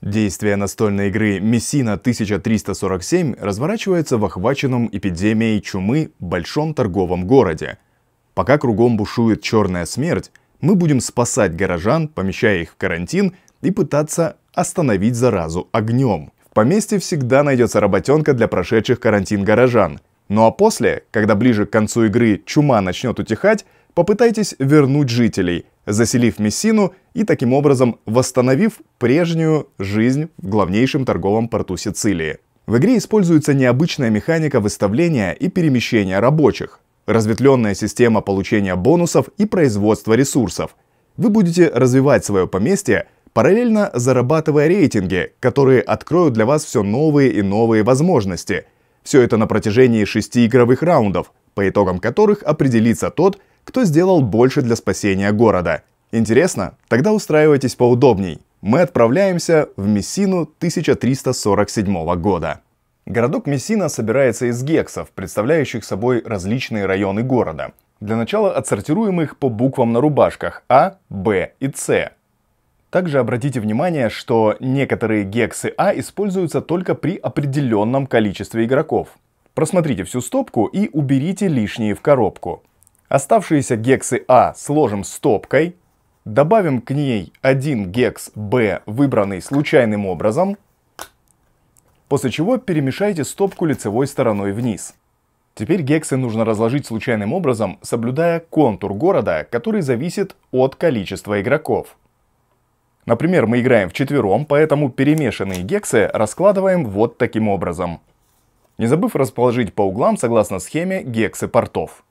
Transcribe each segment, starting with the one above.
Действие настольной игры «Мессина 1347» разворачивается в охваченном эпидемией чумы большом торговом городе. Пока кругом бушует черная смерть, мы будем спасать горожан, помещая их в карантин и пытаться остановить заразу огнем. В поместье всегда найдется работенка для прошедших карантин горожан. Ну а после, когда ближе к концу игры чума начнет утихать, попытайтесь вернуть жителей, заселив Мессину и таким образом восстановив прежнюю жизнь в главнейшем торговом порту Сицилии. В игре используется необычная механика выставления и перемещения рабочих, разветвленная система получения бонусов и производства ресурсов. Вы будете развивать свое поместье, параллельно зарабатывая рейтинги, которые откроют для вас все новые и новые возможности. Все это на протяжении шести игровых раундов, по итогам которых определится тот, кто сделал больше для спасения города. Интересно? Тогда устраивайтесь поудобней. Мы отправляемся в Мессину 1347 года. Городок Мессина собирается из гексов, представляющих собой различные районы города. Для начала отсортируем их по буквам на рубашках А, Б и С. Также обратите внимание, что некоторые гексы А используются только при определенном количестве игроков. Просмотрите всю стопку и уберите лишние в коробку. Оставшиеся гексы А сложим стопкой, добавим к ней один гекс Б, выбранный случайным образом, после чего перемешайте стопку лицевой стороной вниз. Теперь гексы нужно разложить случайным образом, соблюдая контур города, который зависит от количества игроков. Например, мы играем в четвером, поэтому перемешанные гексы раскладываем вот таким образом. Не забыв расположить по углам, согласно схеме, гексы портов.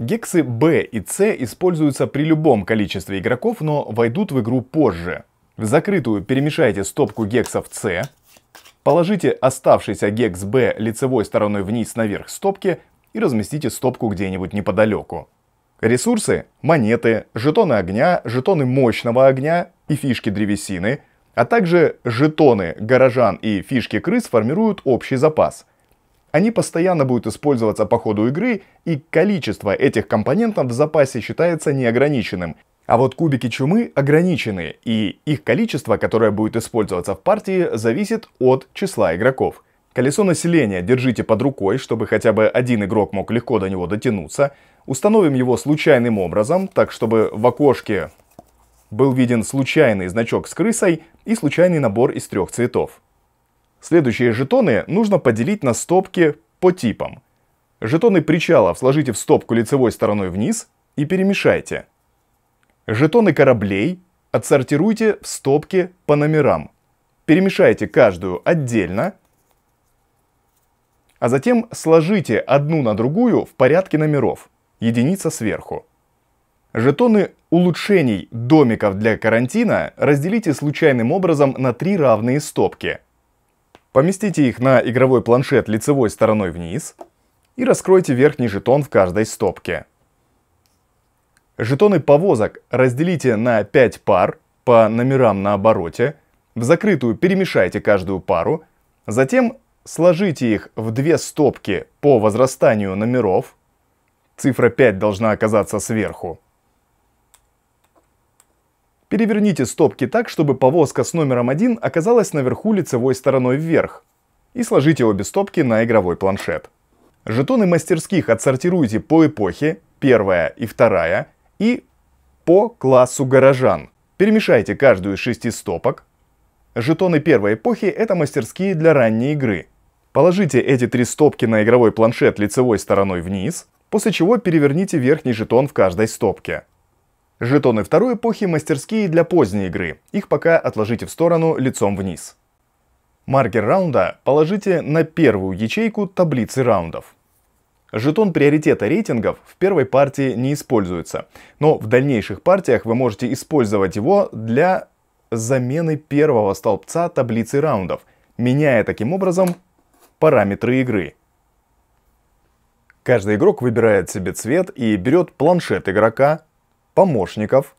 Гексы B и C используются при любом количестве игроков, но войдут в игру позже. В закрытую перемешайте стопку гексов C, положите оставшийся гекс B лицевой стороной вниз наверх стопки и разместите стопку где-нибудь неподалеку. Ресурсы – монеты, жетоны огня, жетоны мощного огня и фишки древесины, а также жетоны горожан и фишки крыс формируют общий запас – они постоянно будут использоваться по ходу игры, и количество этих компонентов в запасе считается неограниченным. А вот кубики чумы ограничены, и их количество, которое будет использоваться в партии, зависит от числа игроков. Колесо населения держите под рукой, чтобы хотя бы один игрок мог легко до него дотянуться. Установим его случайным образом, так чтобы в окошке был виден случайный значок с крысой и случайный набор из трех цветов. Следующие жетоны нужно поделить на стопки по типам. Жетоны причалов сложите в стопку лицевой стороной вниз и перемешайте. Жетоны кораблей отсортируйте в стопки по номерам. Перемешайте каждую отдельно, а затем сложите одну на другую в порядке номеров, единица сверху. Жетоны улучшений домиков для карантина разделите случайным образом на три равные стопки – Поместите их на игровой планшет лицевой стороной вниз и раскройте верхний жетон в каждой стопке. Жетоны повозок разделите на 5 пар по номерам на обороте, в закрытую перемешайте каждую пару, затем сложите их в две стопки по возрастанию номеров, цифра 5 должна оказаться сверху, Переверните стопки так, чтобы повозка с номером 1 оказалась наверху лицевой стороной вверх. И сложите обе стопки на игровой планшет. Жетоны мастерских отсортируйте по эпохе, первая и вторая, и по классу горожан. Перемешайте каждую из шести стопок. Жетоны первой эпохи – это мастерские для ранней игры. Положите эти три стопки на игровой планшет лицевой стороной вниз, после чего переверните верхний жетон в каждой стопке. Жетоны второй эпохи – мастерские для поздней игры. Их пока отложите в сторону лицом вниз. Маркер раунда положите на первую ячейку таблицы раундов. Жетон приоритета рейтингов в первой партии не используется, но в дальнейших партиях вы можете использовать его для замены первого столбца таблицы раундов, меняя таким образом параметры игры. Каждый игрок выбирает себе цвет и берет планшет игрока, помощников,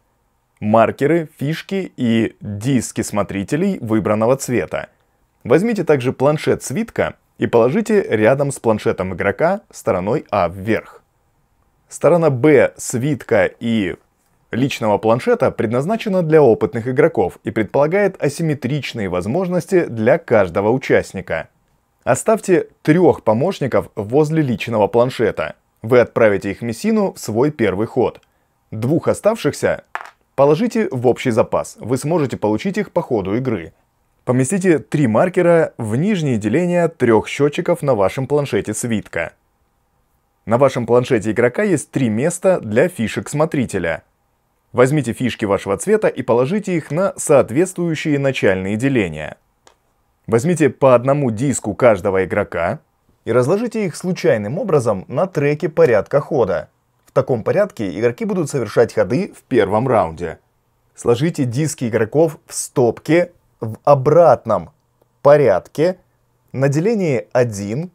маркеры, фишки и диски смотрителей выбранного цвета. Возьмите также планшет свитка и положите рядом с планшетом игрока стороной А вверх. Сторона Б свитка и личного планшета предназначена для опытных игроков и предполагает асимметричные возможности для каждого участника. Оставьте трех помощников возле личного планшета. Вы отправите их Мессину в свой первый ход – Двух оставшихся положите в общий запас, вы сможете получить их по ходу игры. Поместите три маркера в нижние деления трех счетчиков на вашем планшете свитка. На вашем планшете игрока есть три места для фишек смотрителя. Возьмите фишки вашего цвета и положите их на соответствующие начальные деления. Возьмите по одному диску каждого игрока и разложите их случайным образом на треке порядка хода. В таком порядке игроки будут совершать ходы в первом раунде. Сложите диски игроков в стопке в обратном порядке на делении 1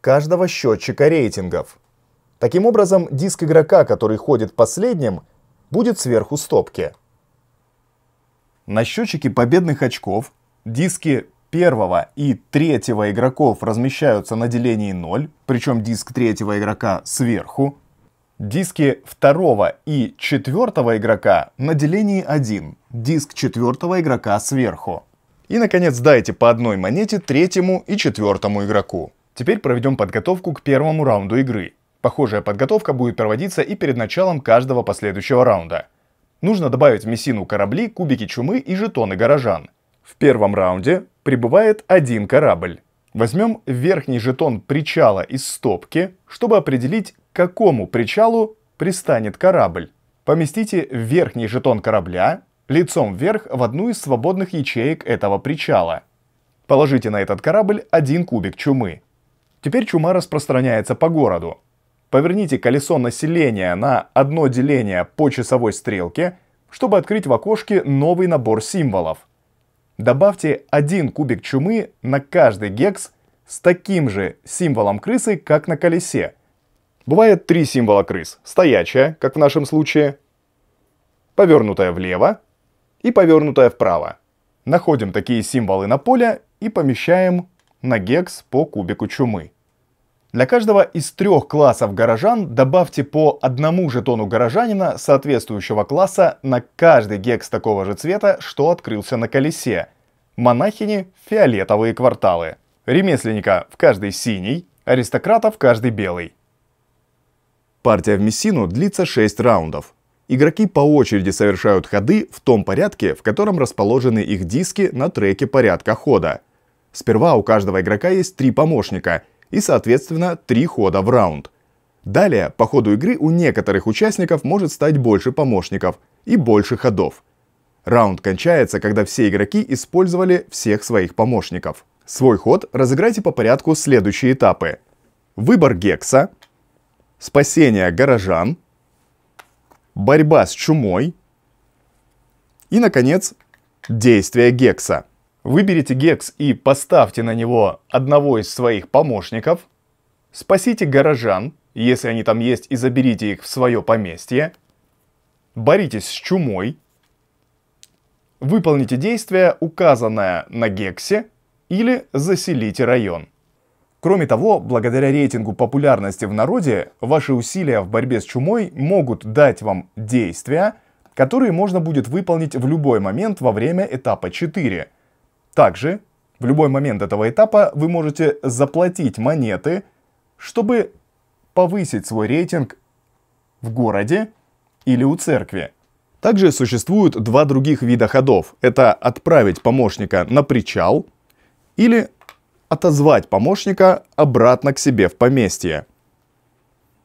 каждого счетчика рейтингов. Таким образом, диск игрока, который ходит последним, будет сверху стопки. На счетчике победных очков диски первого и третьего игроков размещаются на делении 0, причем диск третьего игрока сверху, Диски второго и четвертого игрока на делении 1, диск четвертого игрока сверху. И, наконец, дайте по одной монете третьему и четвертому игроку. Теперь проведем подготовку к первому раунду игры. Похожая подготовка будет проводиться и перед началом каждого последующего раунда. Нужно добавить в мессину корабли, кубики чумы и жетоны горожан. В первом раунде прибывает один корабль. Возьмем верхний жетон причала из стопки, чтобы определить какому причалу пристанет корабль. Поместите верхний жетон корабля лицом вверх в одну из свободных ячеек этого причала. Положите на этот корабль один кубик чумы. Теперь чума распространяется по городу. Поверните колесо населения на одно деление по часовой стрелке, чтобы открыть в окошке новый набор символов. Добавьте один кубик чумы на каждый гекс с таким же символом крысы, как на колесе – Бывает три символа крыс. Стоячая, как в нашем случае, повернутая влево и повернутая вправо. Находим такие символы на поле и помещаем на гекс по кубику чумы. Для каждого из трех классов горожан добавьте по одному жетону горожанина соответствующего класса на каждый гекс такого же цвета, что открылся на колесе. Монахини – фиолетовые кварталы. Ремесленника в каждый синий, аристократа в каждый белый. Партия в Мессину длится 6 раундов. Игроки по очереди совершают ходы в том порядке, в котором расположены их диски на треке порядка хода. Сперва у каждого игрока есть три помощника и, соответственно, три хода в раунд. Далее, по ходу игры у некоторых участников может стать больше помощников и больше ходов. Раунд кончается, когда все игроки использовали всех своих помощников. Свой ход разыграйте по порядку следующие этапы. Выбор гекса, спасение горожан, борьба с чумой и, наконец, действие Гекса. Выберите Гекс и поставьте на него одного из своих помощников. Спасите горожан, если они там есть, и заберите их в свое поместье. Боритесь с чумой. Выполните действие, указанное на Гексе, или заселите район. Кроме того, благодаря рейтингу популярности в народе, ваши усилия в борьбе с чумой могут дать вам действия, которые можно будет выполнить в любой момент во время этапа 4. Также в любой момент этого этапа вы можете заплатить монеты, чтобы повысить свой рейтинг в городе или у церкви. Также существуют два других вида ходов. Это отправить помощника на причал или отозвать помощника обратно к себе в поместье.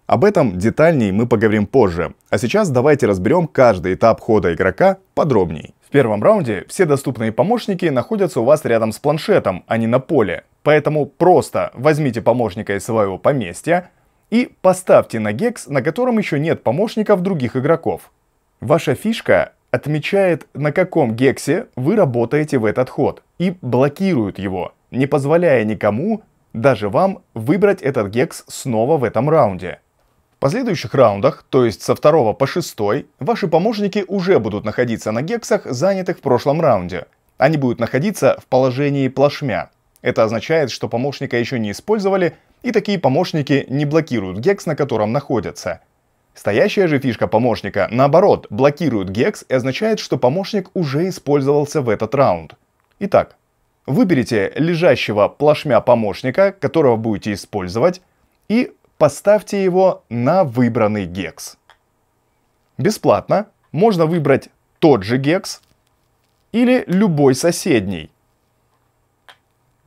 Об этом детальней мы поговорим позже, а сейчас давайте разберем каждый этап хода игрока подробней. В первом раунде все доступные помощники находятся у вас рядом с планшетом, а не на поле, поэтому просто возьмите помощника из своего поместья и поставьте на гекс, на котором еще нет помощников других игроков. Ваша фишка отмечает, на каком гексе вы работаете в этот ход и блокирует его – не позволяя никому, даже вам, выбрать этот гекс снова в этом раунде. В последующих раундах, то есть со второго по шестой, ваши помощники уже будут находиться на гексах, занятых в прошлом раунде. Они будут находиться в положении плашмя. Это означает, что помощника еще не использовали, и такие помощники не блокируют гекс, на котором находятся. Стоящая же фишка помощника, наоборот, блокирует гекс и означает, что помощник уже использовался в этот раунд. Итак, Выберите лежащего плашмя помощника, которого будете использовать, и поставьте его на выбранный гекс. Бесплатно можно выбрать тот же гекс или любой соседний.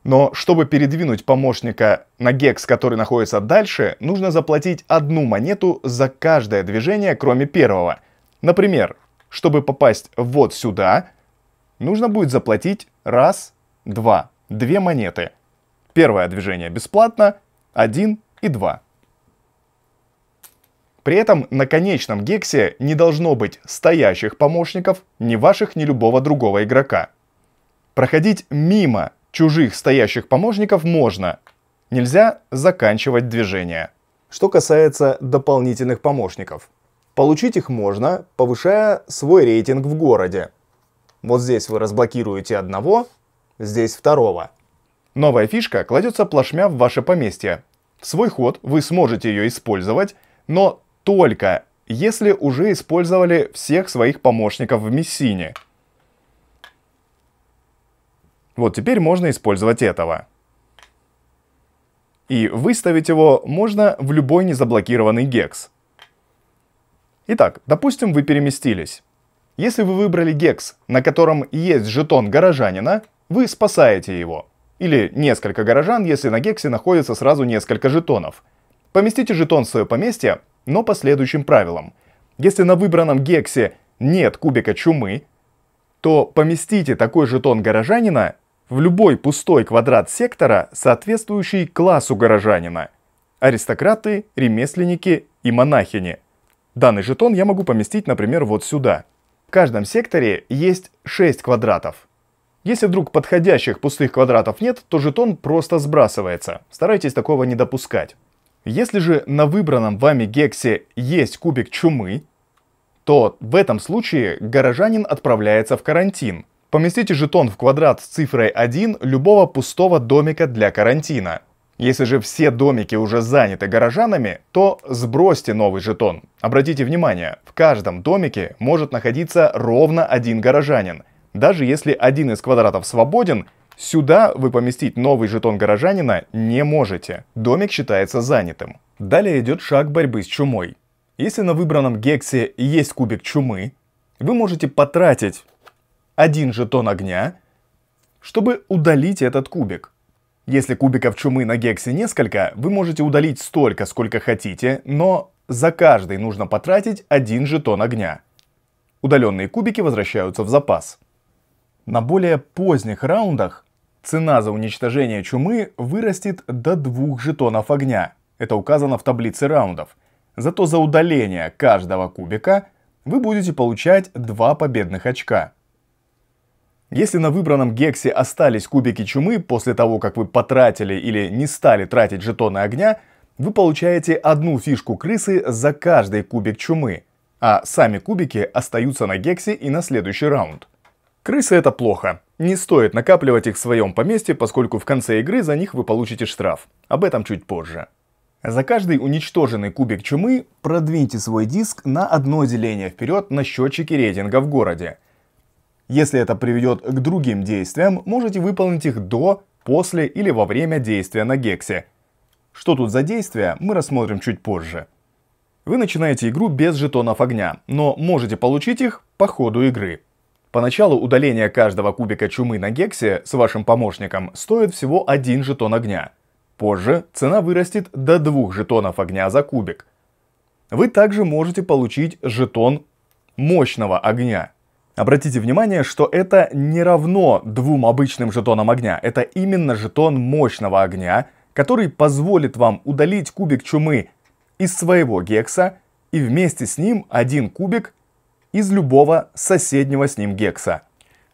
Но чтобы передвинуть помощника на гекс, который находится дальше, нужно заплатить одну монету за каждое движение, кроме первого. Например, чтобы попасть вот сюда, нужно будет заплатить раз два Две монеты. Первое движение бесплатно, один и два При этом на конечном гексе не должно быть стоящих помощников, ни ваших, ни любого другого игрока. Проходить мимо чужих стоящих помощников можно. Нельзя заканчивать движение. Что касается дополнительных помощников. Получить их можно, повышая свой рейтинг в городе. Вот здесь вы разблокируете одного, здесь второго. Новая фишка кладется плашмя в ваше поместье. В свой ход вы сможете ее использовать, но только если уже использовали всех своих помощников в Мессине. Вот теперь можно использовать этого. И выставить его можно в любой незаблокированный гекс. Итак, допустим, вы переместились. Если вы выбрали гекс, на котором есть жетон горожанина, вы спасаете его. Или несколько горожан, если на Гексе находится сразу несколько жетонов. Поместите жетон в свое поместье, но по следующим правилам. Если на выбранном Гексе нет кубика чумы, то поместите такой жетон горожанина в любой пустой квадрат сектора, соответствующий классу горожанина. Аристократы, ремесленники и монахини. Данный жетон я могу поместить, например, вот сюда. В каждом секторе есть 6 квадратов. Если вдруг подходящих пустых квадратов нет, то жетон просто сбрасывается. Старайтесь такого не допускать. Если же на выбранном вами гексе есть кубик чумы, то в этом случае горожанин отправляется в карантин. Поместите жетон в квадрат с цифрой 1 любого пустого домика для карантина. Если же все домики уже заняты горожанами, то сбросьте новый жетон. Обратите внимание, в каждом домике может находиться ровно один горожанин – даже если один из квадратов свободен, сюда вы поместить новый жетон горожанина не можете. Домик считается занятым. Далее идет шаг борьбы с чумой. Если на выбранном гексе есть кубик чумы, вы можете потратить один жетон огня, чтобы удалить этот кубик. Если кубиков чумы на гексе несколько, вы можете удалить столько, сколько хотите, но за каждый нужно потратить один жетон огня. Удаленные кубики возвращаются в запас. На более поздних раундах цена за уничтожение чумы вырастет до двух жетонов огня. Это указано в таблице раундов. Зато за удаление каждого кубика вы будете получать два победных очка. Если на выбранном гексе остались кубики чумы после того, как вы потратили или не стали тратить жетоны огня, вы получаете одну фишку крысы за каждый кубик чумы, а сами кубики остаются на гексе и на следующий раунд. Крысы это плохо. Не стоит накапливать их в своем поместье, поскольку в конце игры за них вы получите штраф. Об этом чуть позже. За каждый уничтоженный кубик чумы продвиньте свой диск на одно деление вперед на счетчике рейтинга в городе. Если это приведет к другим действиям, можете выполнить их до, после или во время действия на гексе. Что тут за действия, мы рассмотрим чуть позже. Вы начинаете игру без жетонов огня, но можете получить их по ходу игры. Поначалу удаление каждого кубика чумы на гексе с вашим помощником стоит всего один жетон огня. Позже цена вырастет до двух жетонов огня за кубик. Вы также можете получить жетон мощного огня. Обратите внимание, что это не равно двум обычным жетонам огня. Это именно жетон мощного огня, который позволит вам удалить кубик чумы из своего гекса и вместе с ним один кубик из любого соседнего с ним гекса.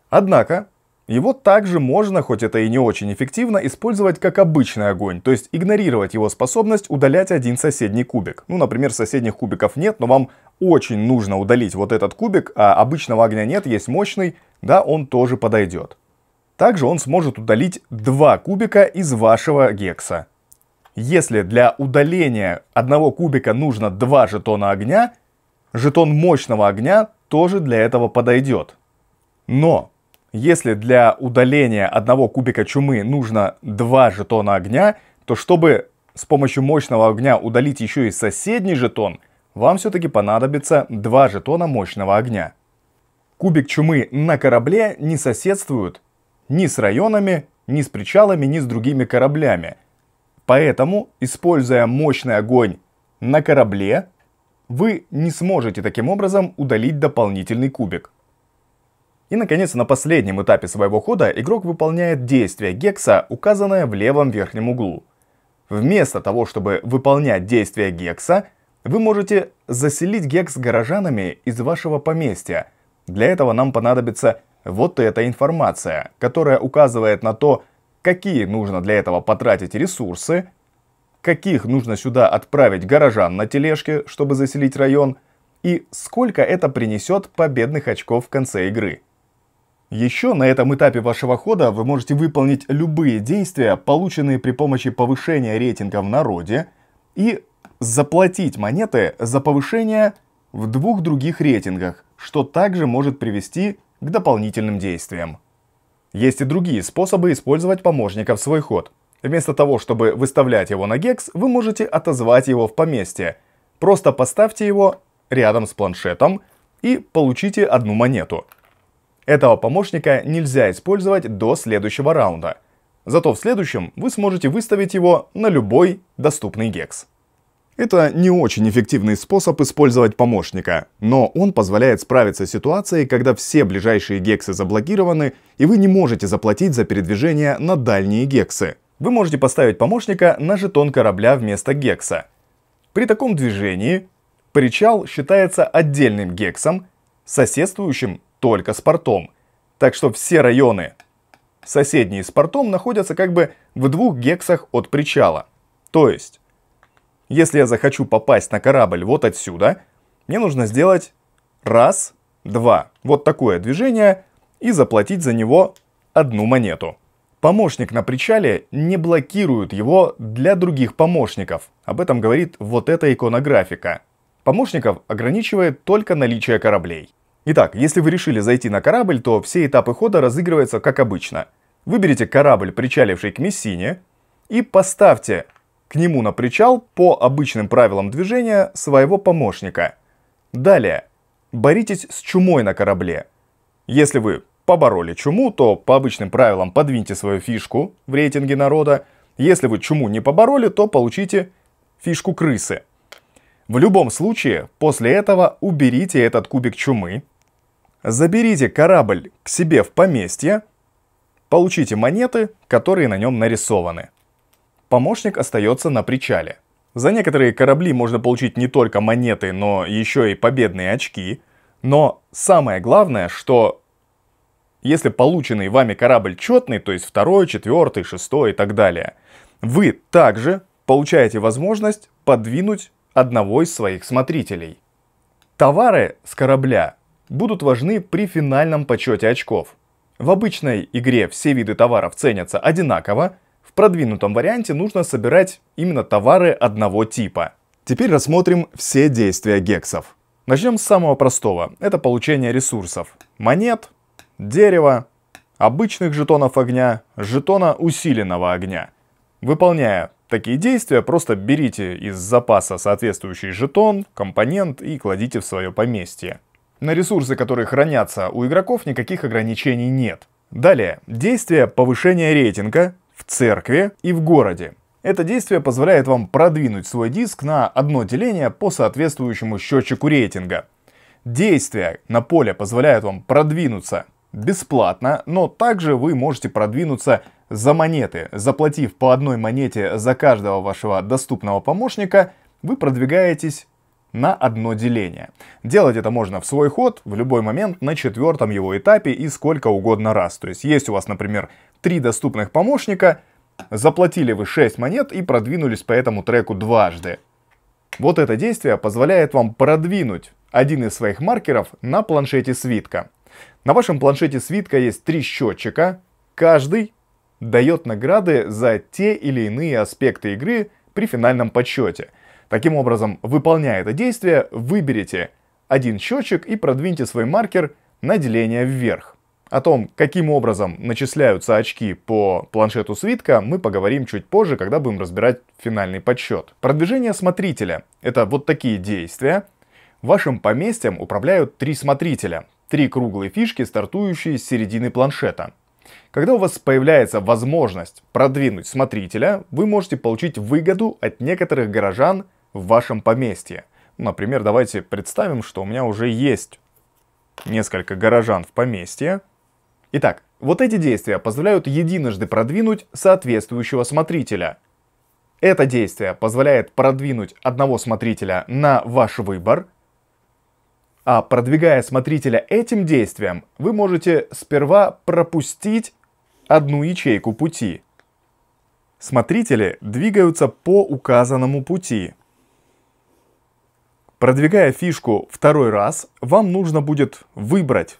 Однако, его также можно, хоть это и не очень эффективно, использовать как обычный огонь, то есть игнорировать его способность удалять один соседний кубик. Ну, например, соседних кубиков нет, но вам очень нужно удалить вот этот кубик, а обычного огня нет, есть мощный, да, он тоже подойдет. Также он сможет удалить два кубика из вашего гекса. Если для удаления одного кубика нужно два жетона огня, жетон мощного огня тоже для этого подойдет. Но если для удаления одного кубика чумы нужно два жетона огня, то чтобы с помощью мощного огня удалить еще и соседний жетон, вам все-таки понадобится два жетона мощного огня. Кубик чумы на корабле не соседствует ни с районами, ни с причалами, ни с другими кораблями. Поэтому, используя мощный огонь на корабле, вы не сможете таким образом удалить дополнительный кубик. И, наконец, на последнем этапе своего хода игрок выполняет действие гекса, указанное в левом верхнем углу. Вместо того, чтобы выполнять действие гекса, вы можете заселить гекс горожанами из вашего поместья. Для этого нам понадобится вот эта информация, которая указывает на то, какие нужно для этого потратить ресурсы, каких нужно сюда отправить горожан на тележке, чтобы заселить район, и сколько это принесет победных очков в конце игры. Еще на этом этапе вашего хода вы можете выполнить любые действия, полученные при помощи повышения рейтинга в народе, и заплатить монеты за повышение в двух других рейтингах, что также может привести к дополнительным действиям. Есть и другие способы использовать помощников в свой ход – Вместо того, чтобы выставлять его на гекс, вы можете отозвать его в поместье. Просто поставьте его рядом с планшетом и получите одну монету. Этого помощника нельзя использовать до следующего раунда. Зато в следующем вы сможете выставить его на любой доступный гекс. Это не очень эффективный способ использовать помощника, но он позволяет справиться с ситуацией, когда все ближайшие гексы заблокированы, и вы не можете заплатить за передвижение на дальние гексы вы можете поставить помощника на жетон корабля вместо гекса. При таком движении причал считается отдельным гексом, соседствующим только с портом. Так что все районы, соседние с портом, находятся как бы в двух гексах от причала. То есть, если я захочу попасть на корабль вот отсюда, мне нужно сделать раз, два, вот такое движение и заплатить за него одну монету. Помощник на причале не блокирует его для других помощников. Об этом говорит вот эта иконографика. Помощников ограничивает только наличие кораблей. Итак, если вы решили зайти на корабль, то все этапы хода разыгрываются как обычно. Выберите корабль, причаливший к Мессине, и поставьте к нему на причал по обычным правилам движения своего помощника. Далее. Боритесь с чумой на корабле. Если вы побороли чуму, то по обычным правилам подвиньте свою фишку в рейтинге народа. Если вы чуму не побороли, то получите фишку крысы. В любом случае, после этого уберите этот кубик чумы, заберите корабль к себе в поместье, получите монеты, которые на нем нарисованы. Помощник остается на причале. За некоторые корабли можно получить не только монеты, но еще и победные очки. Но самое главное, что если полученный вами корабль четный, то есть второй, четвертый, шестой и так далее, вы также получаете возможность подвинуть одного из своих смотрителей. Товары с корабля будут важны при финальном подсчете очков. В обычной игре все виды товаров ценятся одинаково, в продвинутом варианте нужно собирать именно товары одного типа. Теперь рассмотрим все действия гексов. Начнем с самого простого, это получение ресурсов. Монет, дерева, обычных жетонов огня, жетона усиленного огня. Выполняя такие действия, просто берите из запаса соответствующий жетон, компонент и кладите в свое поместье. На ресурсы, которые хранятся у игроков, никаких ограничений нет. Далее, действие повышения рейтинга в церкви и в городе. Это действие позволяет вам продвинуть свой диск на одно деление по соответствующему счетчику рейтинга. Действия на поле позволяют вам продвинуться бесплатно, но также вы можете продвинуться за монеты. Заплатив по одной монете за каждого вашего доступного помощника, вы продвигаетесь на одно деление. Делать это можно в свой ход, в любой момент, на четвертом его этапе и сколько угодно раз. То есть есть у вас, например, три доступных помощника, заплатили вы 6 монет и продвинулись по этому треку дважды. Вот это действие позволяет вам продвинуть один из своих маркеров на планшете свитка. На вашем планшете свитка есть три счетчика. Каждый дает награды за те или иные аспекты игры при финальном подсчете. Таким образом, выполняя это действие, выберите один счетчик и продвиньте свой маркер на деление вверх. О том, каким образом начисляются очки по планшету свитка, мы поговорим чуть позже, когда будем разбирать финальный подсчет. Продвижение смотрителя — это вот такие действия. Вашим поместьем управляют три смотрителя три круглые фишки, стартующие с середины планшета. Когда у вас появляется возможность продвинуть смотрителя, вы можете получить выгоду от некоторых горожан в вашем поместье. Например, давайте представим, что у меня уже есть несколько горожан в поместье. Итак, вот эти действия позволяют единожды продвинуть соответствующего смотрителя. Это действие позволяет продвинуть одного смотрителя на ваш выбор, а продвигая смотрителя этим действием, вы можете сперва пропустить одну ячейку пути. Смотрители двигаются по указанному пути. Продвигая фишку второй раз, вам нужно будет выбрать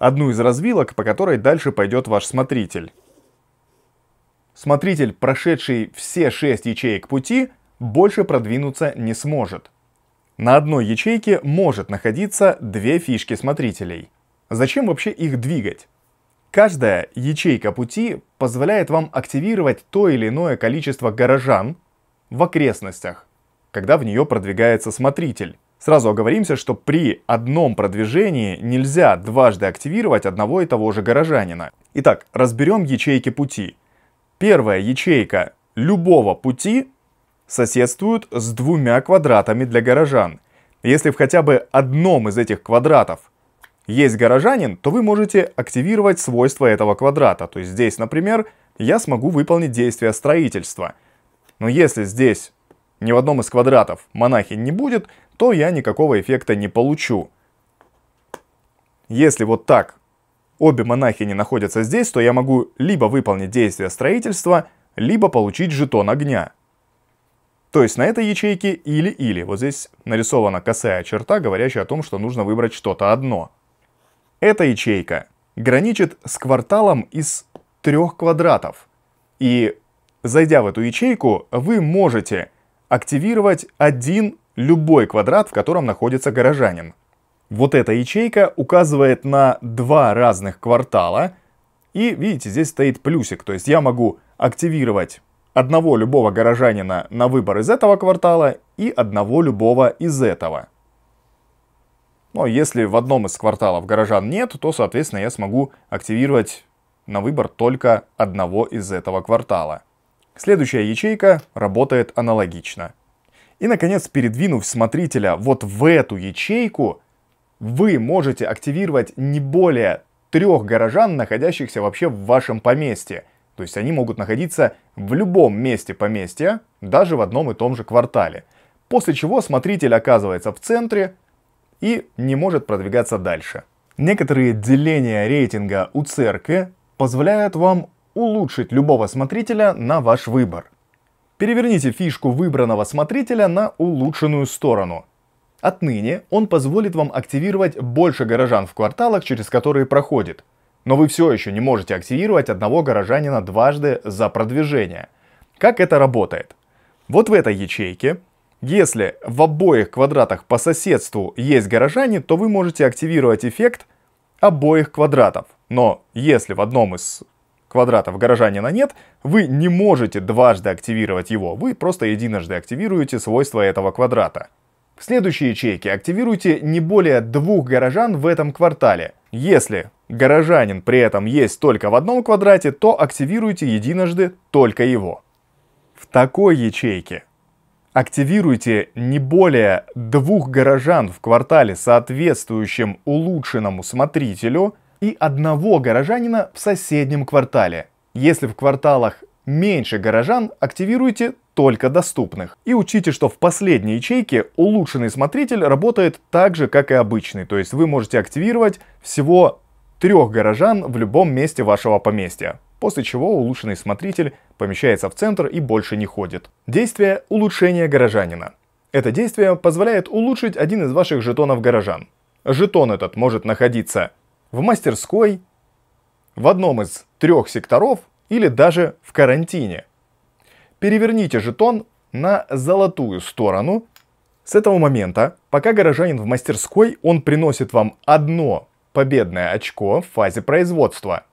одну из развилок, по которой дальше пойдет ваш смотритель. Смотритель, прошедший все шесть ячеек пути, больше продвинуться не сможет – на одной ячейке может находиться две фишки смотрителей. Зачем вообще их двигать? Каждая ячейка пути позволяет вам активировать то или иное количество горожан в окрестностях, когда в нее продвигается смотритель. Сразу оговоримся, что при одном продвижении нельзя дважды активировать одного и того же горожанина. Итак, разберем ячейки пути. Первая ячейка любого пути соседствуют с двумя квадратами для горожан. Если в хотя бы одном из этих квадратов есть горожанин, то вы можете активировать свойства этого квадрата. То есть здесь, например, я смогу выполнить действие строительства. Но если здесь ни в одном из квадратов монахинь не будет, то я никакого эффекта не получу. Если вот так обе монахини находятся здесь, то я могу либо выполнить действие строительства, либо получить жетон огня. То есть на этой ячейке или-или. Вот здесь нарисована косая черта, говорящая о том, что нужно выбрать что-то одно. Эта ячейка граничит с кварталом из трех квадратов. И зайдя в эту ячейку, вы можете активировать один любой квадрат, в котором находится горожанин. Вот эта ячейка указывает на два разных квартала. И видите, здесь стоит плюсик, то есть я могу активировать одного любого горожанина на выбор из этого квартала и одного любого из этого. Но если в одном из кварталов горожан нет, то, соответственно, я смогу активировать на выбор только одного из этого квартала. Следующая ячейка работает аналогично. И, наконец, передвинув смотрителя вот в эту ячейку, вы можете активировать не более трех горожан, находящихся вообще в вашем поместье – то есть они могут находиться в любом месте поместья, даже в одном и том же квартале. После чего смотритель оказывается в центре и не может продвигаться дальше. Некоторые деления рейтинга у церкви позволяют вам улучшить любого смотрителя на ваш выбор. Переверните фишку выбранного смотрителя на улучшенную сторону. Отныне он позволит вам активировать больше горожан в кварталах, через которые проходит – но вы все еще не можете активировать одного горожанина дважды за продвижение. Как это работает? Вот в этой ячейке, если в обоих квадратах по соседству есть горожане, то вы можете активировать эффект обоих квадратов. Но если в одном из квадратов горожанина нет, вы не можете дважды активировать его, вы просто единожды активируете свойства этого квадрата. В следующей ячейке активируйте не более двух горожан в этом квартале, если горожанин при этом есть только в одном квадрате, то активируйте единожды только его. В такой ячейке активируйте не более двух горожан в квартале, соответствующем улучшенному смотрителю, и одного горожанина в соседнем квартале. Если в кварталах меньше горожан, активируйте только доступных. И учите, что в последней ячейке улучшенный смотритель работает так же, как и обычный, то есть вы можете активировать всего трех горожан в любом месте вашего поместья. После чего улучшенный смотритель помещается в центр и больше не ходит. Действие улучшения горожанина. Это действие позволяет улучшить один из ваших жетонов горожан. Жетон этот может находиться в мастерской, в одном из трех секторов или даже в карантине. Переверните жетон на золотую сторону. С этого момента, пока горожанин в мастерской, он приносит вам одно победное очко в фазе производства.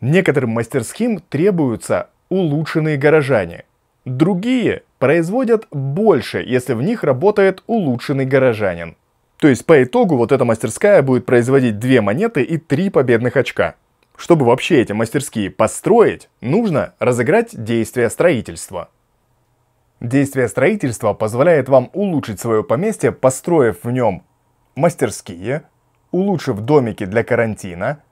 Некоторым мастерским требуются улучшенные горожане. Другие производят больше, если в них работает улучшенный горожанин. То есть по итогу вот эта мастерская будет производить две монеты и три победных очка. Чтобы вообще эти мастерские построить, нужно разыграть действие строительства. Действие строительства позволяет вам улучшить свое поместье, построив в нем мастерские, улучшив домики для карантина,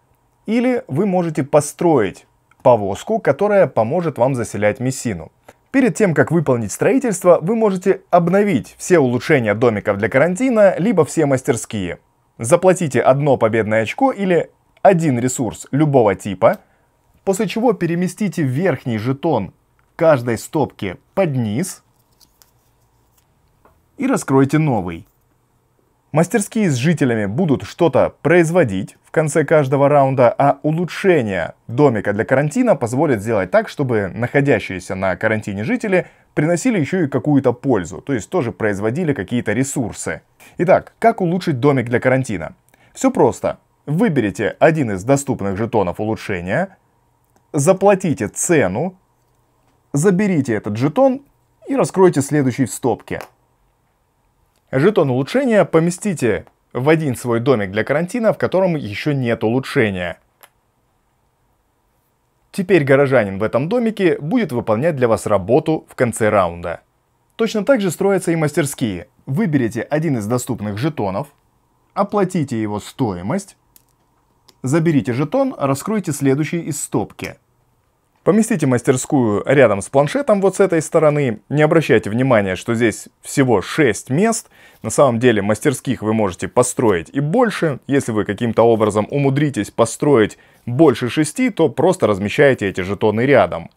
или вы можете построить повозку, которая поможет вам заселять Мессину. Перед тем, как выполнить строительство, вы можете обновить все улучшения домиков для карантина, либо все мастерские. Заплатите одно победное очко или один ресурс любого типа, после чего переместите верхний жетон каждой стопки под низ и раскройте новый. Мастерские с жителями будут что-то производить в конце каждого раунда, а улучшение домика для карантина позволит сделать так, чтобы находящиеся на карантине жители приносили еще и какую-то пользу, то есть тоже производили какие-то ресурсы. Итак, как улучшить домик для карантина? Все просто. Выберите один из доступных жетонов улучшения, заплатите цену, заберите этот жетон и раскройте следующий в стопке. Жетон улучшения поместите в один свой домик для карантина, в котором еще нет улучшения. Теперь горожанин в этом домике будет выполнять для вас работу в конце раунда. Точно так же строятся и мастерские. Выберите один из доступных жетонов, оплатите его стоимость, Заберите жетон, раскройте следующий из стопки. Поместите мастерскую рядом с планшетом вот с этой стороны. Не обращайте внимания, что здесь всего 6 мест. На самом деле мастерских вы можете построить и больше. Если вы каким-то образом умудритесь построить больше 6, то просто размещайте эти жетоны рядом.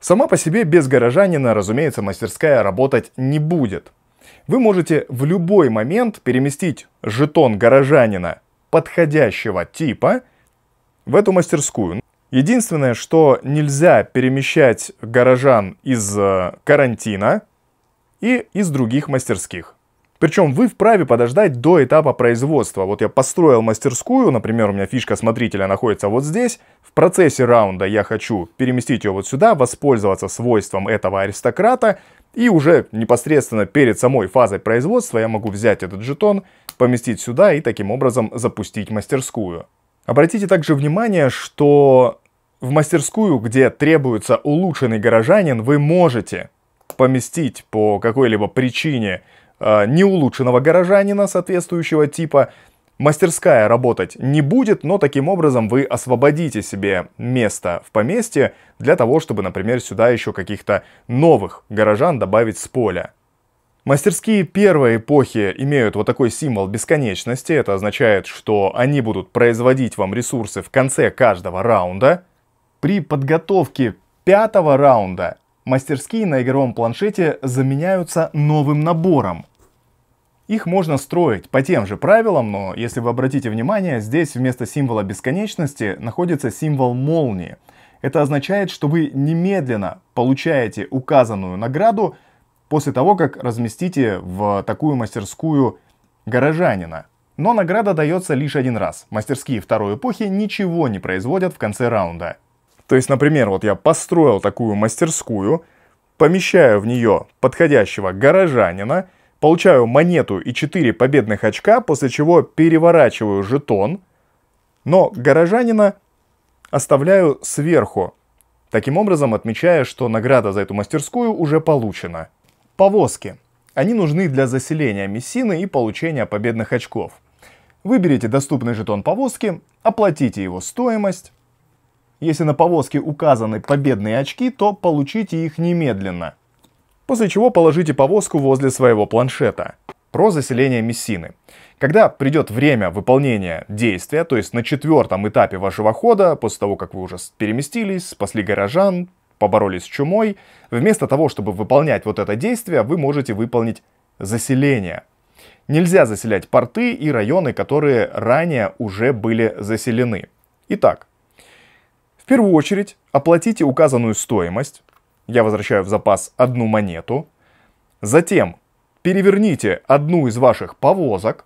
Сама по себе без горожанина, разумеется, мастерская работать не будет. Вы можете в любой момент переместить жетон горожанина подходящего типа в эту мастерскую. Единственное, что нельзя перемещать горожан из э, карантина и из других мастерских. Причем вы вправе подождать до этапа производства. Вот я построил мастерскую, например, у меня фишка смотрителя находится вот здесь. В процессе раунда я хочу переместить ее вот сюда, воспользоваться свойством этого аристократа. И уже непосредственно перед самой фазой производства я могу взять этот жетон, поместить сюда и таким образом запустить мастерскую. Обратите также внимание, что в мастерскую, где требуется улучшенный горожанин, вы можете поместить по какой-либо причине Э, неулучшенного горожанина соответствующего типа. Мастерская работать не будет, но таким образом вы освободите себе место в поместье для того, чтобы, например, сюда еще каких-то новых горожан добавить с поля. Мастерские первой эпохи имеют вот такой символ бесконечности. Это означает, что они будут производить вам ресурсы в конце каждого раунда. При подготовке пятого раунда мастерские на игровом планшете заменяются новым набором. Их можно строить по тем же правилам, но если вы обратите внимание, здесь вместо символа бесконечности находится символ молнии. Это означает, что вы немедленно получаете указанную награду после того, как разместите в такую мастерскую горожанина. Но награда дается лишь один раз. Мастерские второй эпохи ничего не производят в конце раунда. То есть, например, вот я построил такую мастерскую, помещаю в нее подходящего горожанина – получаю монету и 4 победных очка, после чего переворачиваю жетон, но горожанина оставляю сверху, таким образом отмечая, что награда за эту мастерскую уже получена. Повозки. Они нужны для заселения Мессины и получения победных очков. Выберите доступный жетон повозки, оплатите его стоимость. Если на повозке указаны победные очки, то получите их немедленно – после чего положите повозку возле своего планшета. Про заселение Мессины. Когда придет время выполнения действия, то есть на четвертом этапе вашего хода, после того, как вы уже переместились, спасли горожан, поборолись с чумой, вместо того, чтобы выполнять вот это действие, вы можете выполнить заселение. Нельзя заселять порты и районы, которые ранее уже были заселены. Итак, в первую очередь оплатите указанную стоимость, я возвращаю в запас одну монету. Затем переверните одну из ваших повозок.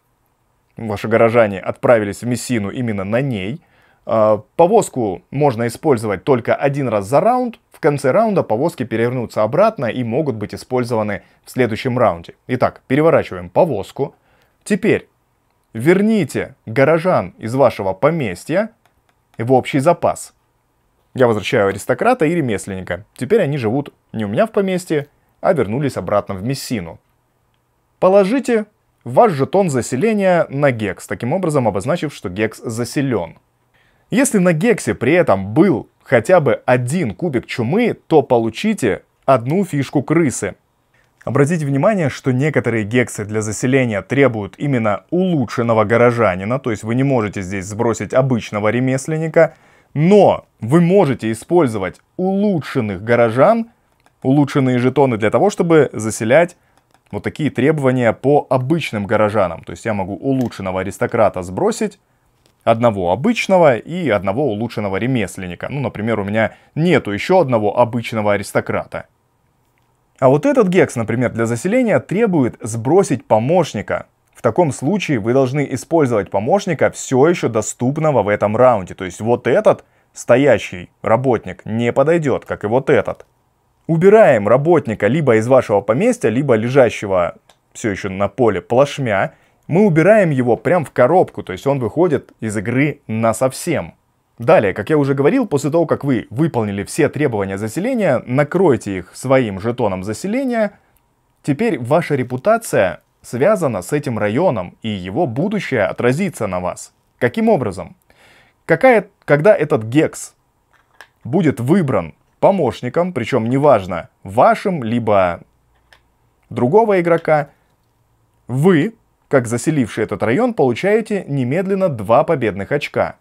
Ваши горожане отправились в Мессину именно на ней. А, повозку можно использовать только один раз за раунд. В конце раунда повозки перевернутся обратно и могут быть использованы в следующем раунде. Итак, переворачиваем повозку. Теперь верните горожан из вашего поместья в общий запас. Я возвращаю аристократа и ремесленника. Теперь они живут не у меня в поместье, а вернулись обратно в Мессину. Положите ваш жетон заселения на Гекс, таким образом обозначив, что Гекс заселен. Если на Гексе при этом был хотя бы один кубик чумы, то получите одну фишку крысы. Обратите внимание, что некоторые гексы для заселения требуют именно улучшенного горожанина, то есть вы не можете здесь сбросить обычного ремесленника – но вы можете использовать улучшенных горожан, улучшенные жетоны для того, чтобы заселять вот такие требования по обычным горожанам. То есть я могу улучшенного аристократа сбросить, одного обычного и одного улучшенного ремесленника. Ну, например, у меня нету еще одного обычного аристократа. А вот этот гекс, например, для заселения требует сбросить помощника, в таком случае вы должны использовать помощника все еще доступного в этом раунде. То есть вот этот стоящий работник не подойдет, как и вот этот. Убираем работника либо из вашего поместья, либо лежащего все еще на поле плашмя. Мы убираем его прям в коробку, то есть он выходит из игры на совсем. Далее, как я уже говорил, после того, как вы выполнили все требования заселения, накройте их своим жетоном заселения. Теперь ваша репутация связана с этим районом, и его будущее отразится на вас. Каким образом? Какая, когда этот гекс будет выбран помощником, причем неважно, вашим, либо другого игрока, вы, как заселивший этот район, получаете немедленно два победных очка.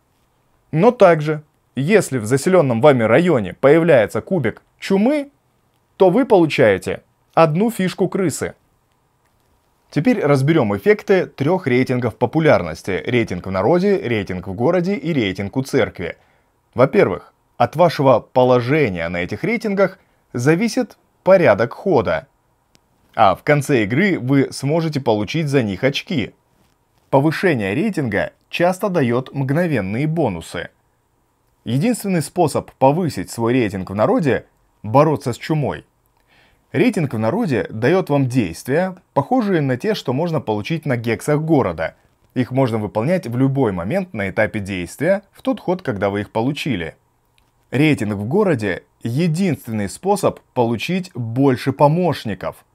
Но также, если в заселенном вами районе появляется кубик чумы, то вы получаете одну фишку крысы – Теперь разберем эффекты трех рейтингов популярности. Рейтинг в народе, рейтинг в городе и рейтинг у церкви. Во-первых, от вашего положения на этих рейтингах зависит порядок хода. А в конце игры вы сможете получить за них очки. Повышение рейтинга часто дает мгновенные бонусы. Единственный способ повысить свой рейтинг в народе – бороться с чумой – Рейтинг в народе дает вам действия, похожие на те, что можно получить на гексах города. Их можно выполнять в любой момент на этапе действия, в тот ход, когда вы их получили. Рейтинг в городе – единственный способ получить больше помощников.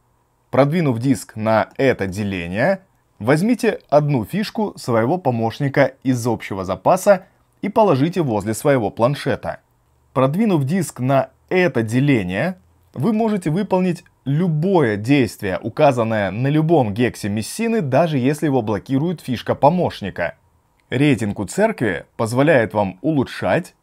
Продвинув диск на это деление, возьмите одну фишку своего помощника из общего запаса и положите возле своего планшета. Продвинув диск на это деление – вы можете выполнить любое действие, указанное на любом гексе Мессины, даже если его блокирует фишка помощника. Рейтинг у церкви позволяет вам улучшать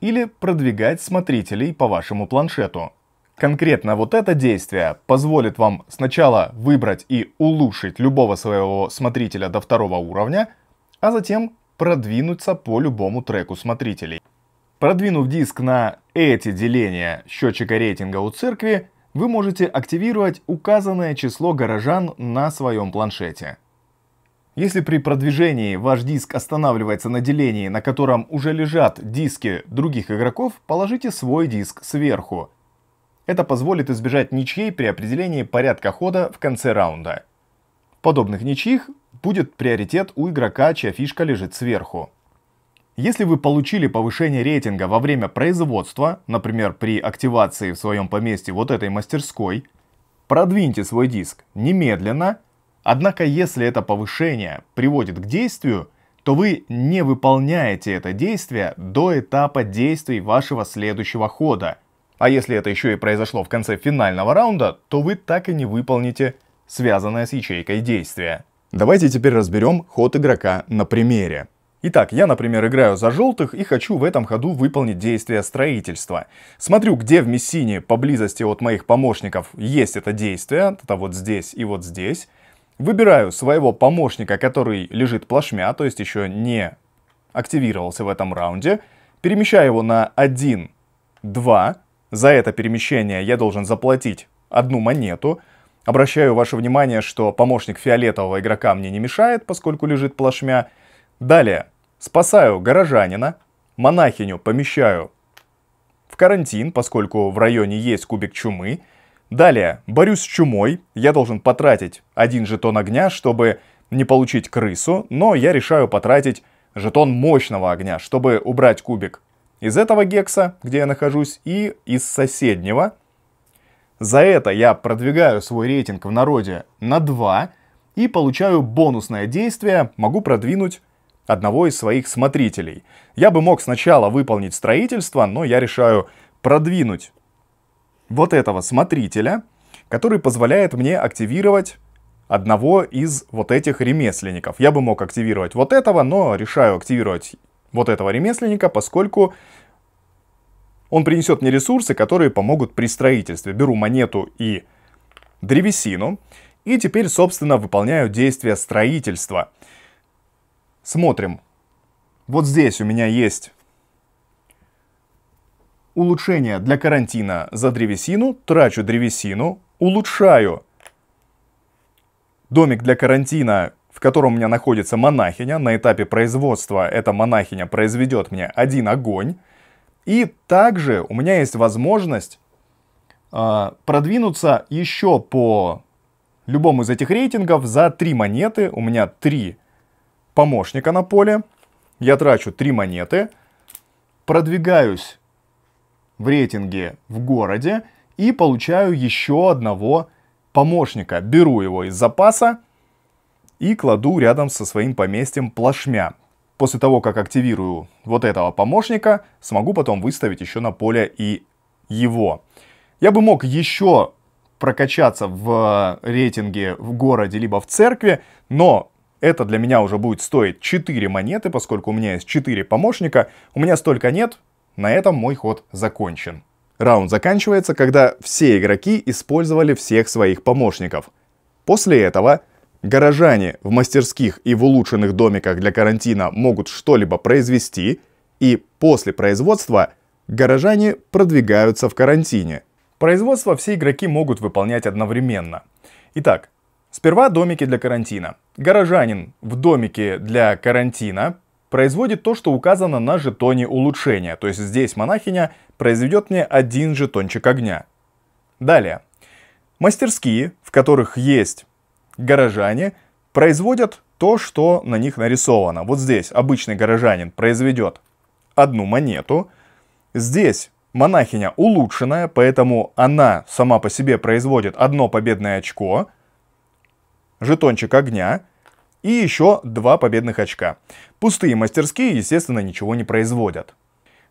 или продвигать смотрителей по вашему планшету. Конкретно вот это действие позволит вам сначала выбрать и улучшить любого своего смотрителя до второго уровня, а затем продвинуться по любому треку смотрителей. Продвинув диск на эти деления счетчика рейтинга у церкви вы можете активировать указанное число горожан на своем планшете. Если при продвижении ваш диск останавливается на делении, на котором уже лежат диски других игроков, положите свой диск сверху. Это позволит избежать ничьей при определении порядка хода в конце раунда. В подобных ничьих будет приоритет у игрока, чья фишка лежит сверху. Если вы получили повышение рейтинга во время производства, например, при активации в своем поместье вот этой мастерской, продвиньте свой диск немедленно, однако если это повышение приводит к действию, то вы не выполняете это действие до этапа действий вашего следующего хода. А если это еще и произошло в конце финального раунда, то вы так и не выполните связанное с ячейкой действие. Давайте теперь разберем ход игрока на примере. Итак, я, например, играю за желтых и хочу в этом ходу выполнить действие строительства. Смотрю, где в Мессине поблизости от моих помощников есть это действие, это вот здесь и вот здесь. Выбираю своего помощника, который лежит плашмя, то есть еще не активировался в этом раунде. Перемещаю его на 1, 2. За это перемещение я должен заплатить одну монету. Обращаю ваше внимание, что помощник фиолетового игрока мне не мешает, поскольку лежит плашмя. Далее. Спасаю горожанина, монахиню помещаю в карантин, поскольку в районе есть кубик чумы. Далее, борюсь с чумой, я должен потратить один жетон огня, чтобы не получить крысу, но я решаю потратить жетон мощного огня, чтобы убрать кубик из этого гекса, где я нахожусь, и из соседнего. За это я продвигаю свой рейтинг в народе на 2 и получаю бонусное действие, могу продвинуть одного из своих смотрителей. Я бы мог сначала выполнить строительство, но я решаю продвинуть вот этого смотрителя, который позволяет мне активировать одного из вот этих ремесленников. Я бы мог активировать вот этого, но решаю активировать вот этого ремесленника, поскольку он принесет мне ресурсы, которые помогут при строительстве. Беру монету и древесину, и теперь, собственно, выполняю действия строительства — Смотрим. Вот здесь у меня есть улучшение для карантина за древесину, трачу древесину, улучшаю домик для карантина, в котором у меня находится монахиня. На этапе производства эта монахиня произведет мне один огонь. И также у меня есть возможность э, продвинуться еще по любому из этих рейтингов за три монеты. У меня три монеты помощника на поле, я трачу 3 монеты, продвигаюсь в рейтинге в городе и получаю еще одного помощника. Беру его из запаса и кладу рядом со своим поместьем плашмя. После того, как активирую вот этого помощника, смогу потом выставить еще на поле и его. Я бы мог еще прокачаться в э, рейтинге в городе либо в церкви, но это для меня уже будет стоить 4 монеты, поскольку у меня есть 4 помощника. У меня столько нет, на этом мой ход закончен. Раунд заканчивается, когда все игроки использовали всех своих помощников. После этого горожане в мастерских и в улучшенных домиках для карантина могут что-либо произвести, и после производства горожане продвигаются в карантине. Производство все игроки могут выполнять одновременно. Итак, Сперва домики для карантина. Горожанин в домике для карантина производит то, что указано на жетоне улучшения. То есть здесь монахиня произведет мне один жетончик огня. Далее. Мастерские, в которых есть горожане, производят то, что на них нарисовано. Вот здесь обычный горожанин произведет одну монету. Здесь монахиня улучшенная, поэтому она сама по себе производит одно победное очко – жетончик огня и еще два победных очка. Пустые мастерские, естественно, ничего не производят.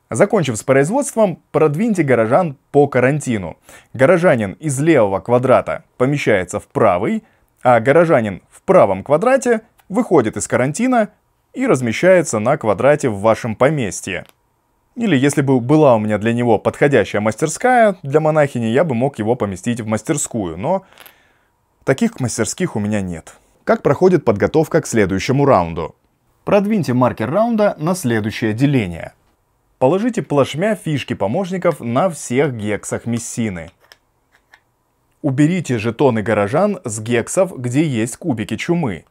Закончив с производством, продвиньте горожан по карантину. Горожанин из левого квадрата помещается в правый, а горожанин в правом квадрате выходит из карантина и размещается на квадрате в вашем поместье. Или если бы была у меня для него подходящая мастерская, для монахини я бы мог его поместить в мастерскую, но Таких мастерских у меня нет. Как проходит подготовка к следующему раунду? Продвиньте маркер раунда на следующее деление. Положите плашмя фишки помощников на всех гексах Мессины. Уберите жетоны горожан с гексов, где есть кубики чумы.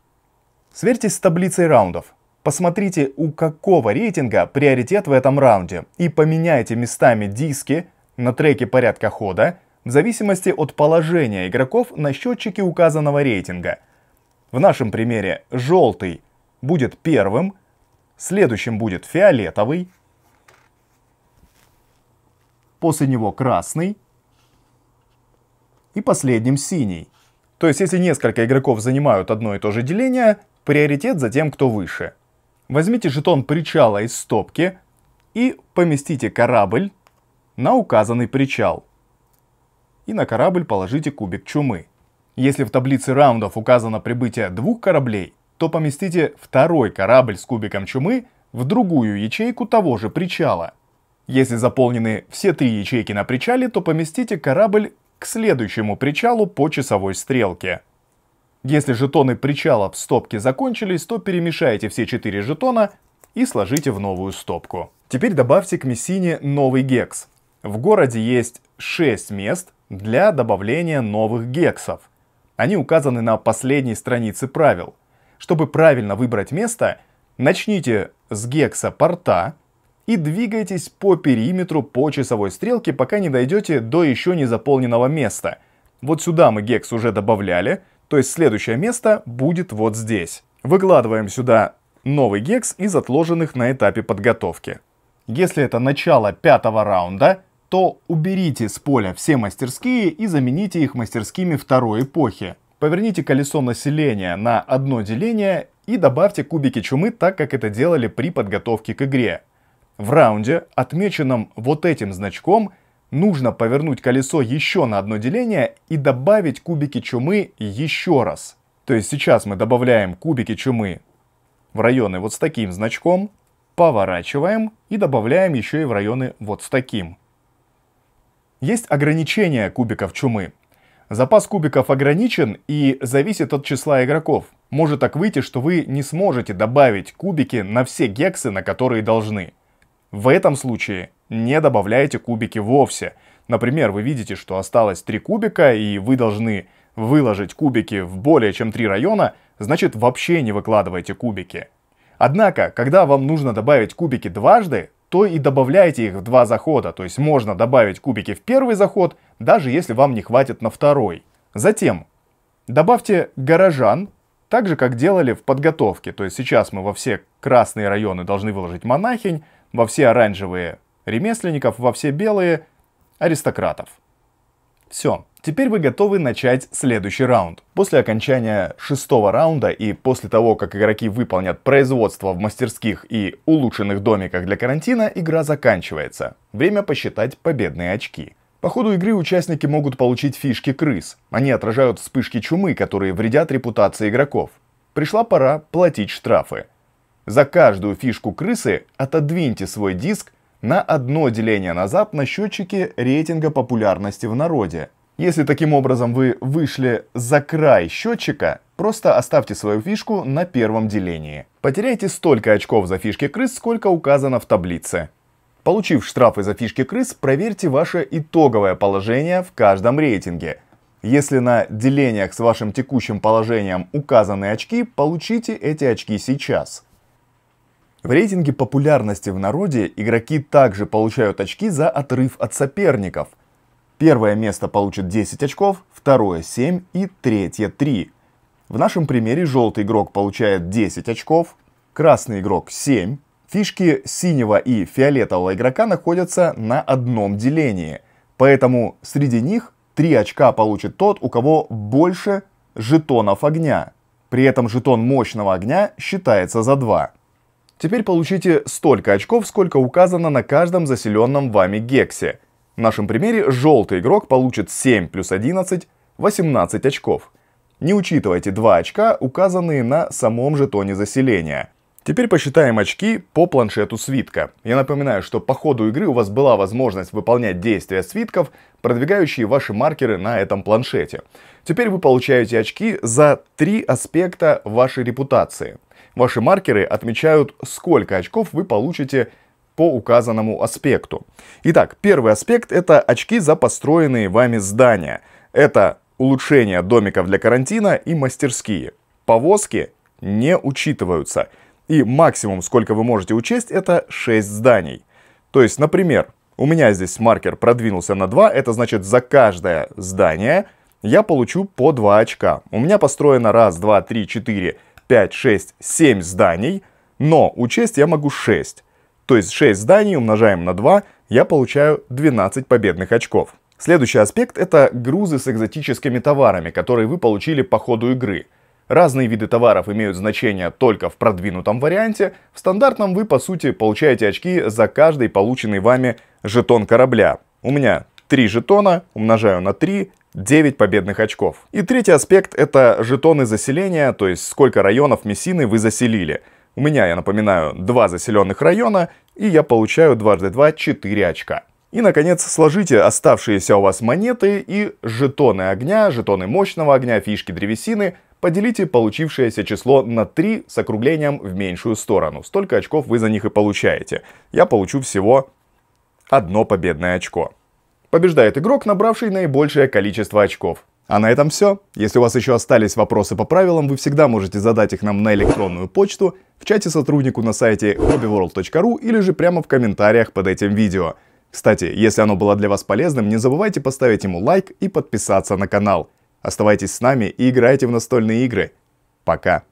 Сверьтесь с таблицей раундов. Посмотрите, у какого рейтинга приоритет в этом раунде и поменяйте местами диски на треке порядка хода в зависимости от положения игроков на счетчике указанного рейтинга. В нашем примере желтый будет первым, следующим будет фиолетовый, после него красный и последним синий. То есть если несколько игроков занимают одно и то же деление, приоритет за тем, кто выше. Возьмите жетон причала из стопки и поместите корабль на указанный причал и на корабль положите кубик чумы. Если в таблице раундов указано прибытие двух кораблей, то поместите второй корабль с кубиком чумы в другую ячейку того же причала. Если заполнены все три ячейки на причале, то поместите корабль к следующему причалу по часовой стрелке. Если жетоны причала в стопке закончились, то перемешайте все четыре жетона и сложите в новую стопку. Теперь добавьте к Мессине новый гекс. В городе есть 6 мест, для добавления новых гексов. Они указаны на последней странице правил. Чтобы правильно выбрать место, начните с гекса порта и двигайтесь по периметру по часовой стрелке, пока не дойдете до еще не заполненного места. Вот сюда мы гекс уже добавляли, то есть следующее место будет вот здесь. Выкладываем сюда новый гекс из отложенных на этапе подготовки. Если это начало пятого раунда, то уберите с поля все мастерские и замените их мастерскими второй эпохи. Поверните колесо населения на одно деление и добавьте кубики чумы так, как это делали при подготовке к игре. В раунде, отмеченном вот этим значком, нужно повернуть колесо еще на одно деление и добавить кубики чумы еще раз. То есть сейчас мы добавляем кубики чумы в районы вот с таким значком, поворачиваем и добавляем еще и в районы вот с таким. Есть ограничения кубиков чумы. Запас кубиков ограничен и зависит от числа игроков. Может так выйти, что вы не сможете добавить кубики на все гексы, на которые должны. В этом случае не добавляйте кубики вовсе. Например, вы видите, что осталось 3 кубика, и вы должны выложить кубики в более чем 3 района, значит вообще не выкладывайте кубики. Однако, когда вам нужно добавить кубики дважды, то и добавляйте их в два захода, то есть можно добавить кубики в первый заход, даже если вам не хватит на второй. Затем добавьте горожан, так же как делали в подготовке, то есть сейчас мы во все красные районы должны выложить монахинь, во все оранжевые ремесленников, во все белые аристократов. Все, Теперь вы готовы начать следующий раунд. После окончания шестого раунда и после того, как игроки выполнят производство в мастерских и улучшенных домиках для карантина, игра заканчивается. Время посчитать победные очки. По ходу игры участники могут получить фишки крыс. Они отражают вспышки чумы, которые вредят репутации игроков. Пришла пора платить штрафы. За каждую фишку крысы отодвиньте свой диск на одно деление назад на счетчике рейтинга популярности в народе. Если таким образом вы вышли за край счетчика, просто оставьте свою фишку на первом делении. Потеряйте столько очков за фишки крыс, сколько указано в таблице. Получив штрафы за фишки крыс, проверьте ваше итоговое положение в каждом рейтинге. Если на делениях с вашим текущим положением указаны очки, получите эти очки сейчас. В рейтинге популярности в народе игроки также получают очки за отрыв от соперников. Первое место получит 10 очков, второе 7 и третье 3. В нашем примере желтый игрок получает 10 очков, красный игрок 7. Фишки синего и фиолетового игрока находятся на одном делении, поэтому среди них 3 очка получит тот, у кого больше жетонов огня. При этом жетон мощного огня считается за 2. Теперь получите столько очков, сколько указано на каждом заселенном вами гексе. В нашем примере желтый игрок получит 7 плюс 11, 18 очков. Не учитывайте 2 очка, указанные на самом жетоне заселения. Теперь посчитаем очки по планшету свитка. Я напоминаю, что по ходу игры у вас была возможность выполнять действия свитков, продвигающие ваши маркеры на этом планшете. Теперь вы получаете очки за три аспекта вашей репутации. Ваши маркеры отмечают, сколько очков вы получите по указанному аспекту. Итак, первый аспект это очки за построенные вами здания. Это улучшение домиков для карантина и мастерские. Повозки не учитываются. И максимум, сколько вы можете учесть, это 6 зданий. То есть, например, у меня здесь маркер продвинулся на 2, это значит за каждое здание я получу по 2 очка. У меня построено 1, 2, 3, 4, 5, 6, 7 зданий, но учесть я могу 6. То есть 6 зданий умножаем на 2, я получаю 12 победных очков. Следующий аспект — это грузы с экзотическими товарами, которые вы получили по ходу игры. Разные виды товаров имеют значение только в продвинутом варианте. В стандартном вы, по сути, получаете очки за каждый полученный вами жетон корабля. У меня 3 жетона, умножаю на 3, 9 победных очков. И третий аспект — это жетоны заселения, то есть сколько районов Мессины вы заселили. У меня, я напоминаю, два заселенных района, и я получаю дважды два 4 очка. И, наконец, сложите оставшиеся у вас монеты и жетоны огня, жетоны мощного огня, фишки древесины, поделите получившееся число на 3 с округлением в меньшую сторону. Столько очков вы за них и получаете. Я получу всего одно победное очко. Побеждает игрок, набравший наибольшее количество очков. А на этом все. Если у вас еще остались вопросы по правилам, вы всегда можете задать их нам на электронную почту, в чате сотруднику на сайте hobbyworld.ru или же прямо в комментариях под этим видео. Кстати, если оно было для вас полезным, не забывайте поставить ему лайк и подписаться на канал. Оставайтесь с нами и играйте в настольные игры. Пока.